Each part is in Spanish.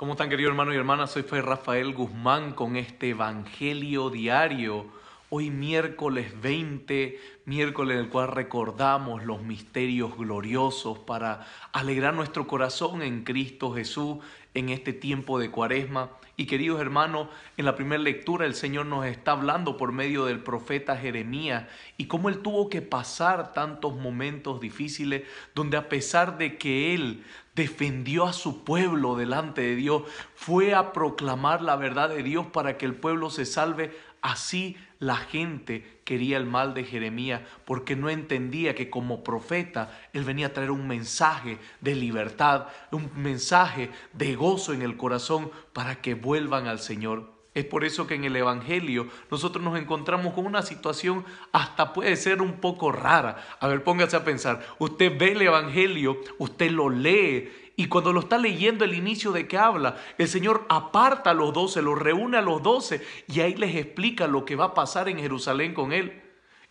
¿Cómo están queridos hermanos y hermanas? Soy Fray Rafael Guzmán con este Evangelio Diario Hoy miércoles 20, miércoles en el cual recordamos los misterios gloriosos para alegrar nuestro corazón en Cristo Jesús en este tiempo de cuaresma. Y queridos hermanos, en la primera lectura el Señor nos está hablando por medio del profeta Jeremías y cómo él tuvo que pasar tantos momentos difíciles donde a pesar de que él defendió a su pueblo delante de Dios, fue a proclamar la verdad de Dios para que el pueblo se salve, Así la gente quería el mal de Jeremías porque no entendía que como profeta él venía a traer un mensaje de libertad, un mensaje de gozo en el corazón para que vuelvan al Señor. Es por eso que en el Evangelio nosotros nos encontramos con una situación hasta puede ser un poco rara. A ver, póngase a pensar, usted ve el Evangelio, usted lo lee y cuando lo está leyendo el inicio de que habla, el Señor aparta a los doce, los reúne a los doce y ahí les explica lo que va a pasar en Jerusalén con él.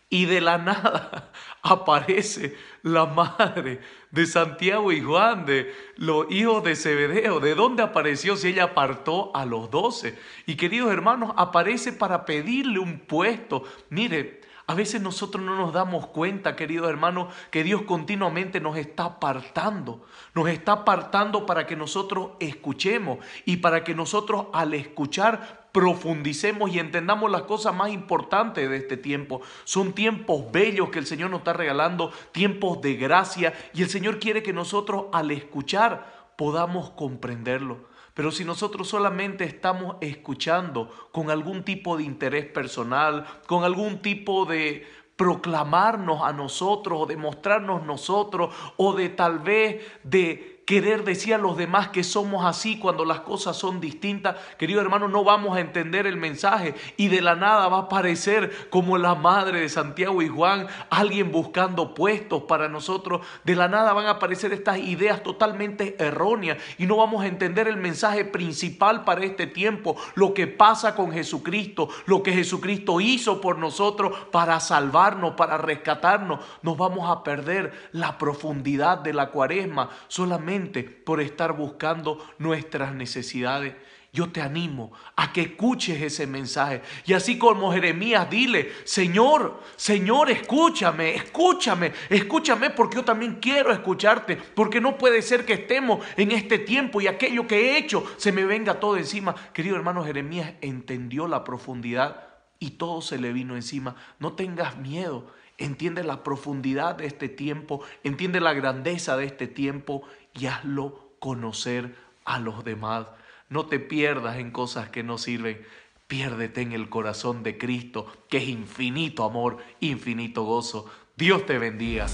Y de la nada aparece la madre de Santiago y Juan, de los hijos de Zebedeo. ¿De dónde apareció si ella apartó a los doce? Y queridos hermanos, aparece para pedirle un puesto. Mire, a veces nosotros no nos damos cuenta, queridos hermanos, que Dios continuamente nos está apartando. Nos está apartando para que nosotros escuchemos y para que nosotros al escuchar profundicemos y entendamos las cosas más importantes de este tiempo. Son tiempos bellos que el Señor nos está regalando, tiempos de gracia y el Señor quiere que nosotros al escuchar podamos comprenderlo. Pero si nosotros solamente estamos escuchando con algún tipo de interés personal, con algún tipo de proclamarnos a nosotros o de mostrarnos nosotros o de tal vez de querer decir a los demás que somos así cuando las cosas son distintas, querido hermano, no vamos a entender el mensaje y de la nada va a aparecer como la madre de Santiago y Juan, alguien buscando puestos para nosotros, de la nada van a aparecer estas ideas totalmente erróneas y no vamos a entender el mensaje principal para este tiempo, lo que pasa con Jesucristo, lo que Jesucristo hizo por nosotros para salvarnos, para rescatarnos, nos vamos a perder la profundidad de la cuaresma solamente por estar buscando nuestras necesidades. Yo te animo a que escuches ese mensaje. Y así como Jeremías, dile, Señor, Señor, escúchame, escúchame, escúchame porque yo también quiero escucharte, porque no puede ser que estemos en este tiempo y aquello que he hecho se me venga todo encima. Querido hermano Jeremías entendió la profundidad y todo se le vino encima. No tengas miedo. Entiende la profundidad de este tiempo, entiende la grandeza de este tiempo y hazlo conocer a los demás. No te pierdas en cosas que no sirven. Piérdete en el corazón de Cristo, que es infinito amor, infinito gozo. Dios te bendiga.